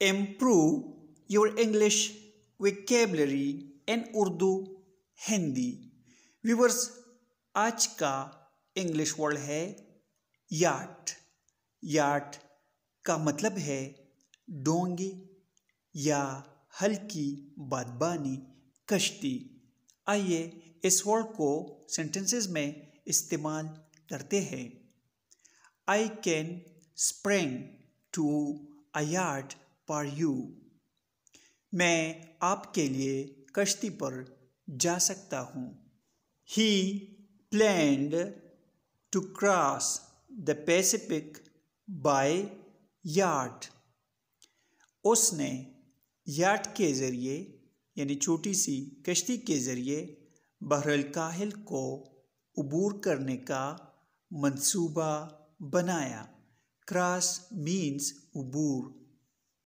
improve your English vocabulary and Urdu Hindi viewers आज का English word है याट याट का मतलब है डोंगी या हल्की बादबानी कश्ती आइए इस वर्ड को सेंटेंसेस में इस्तेमाल करते हैं I can spring to at पर यू मैं आपके लिए कश्ती पर जा सकता हूँ he planned to cross the Pacific by yacht उसने याट के ज़रिए यानी छोटी सी कश्ती के ज़रिए बहरल काहिल को अबूर करने का मंसूबा बनाया क्रॉस मीन्स अबूर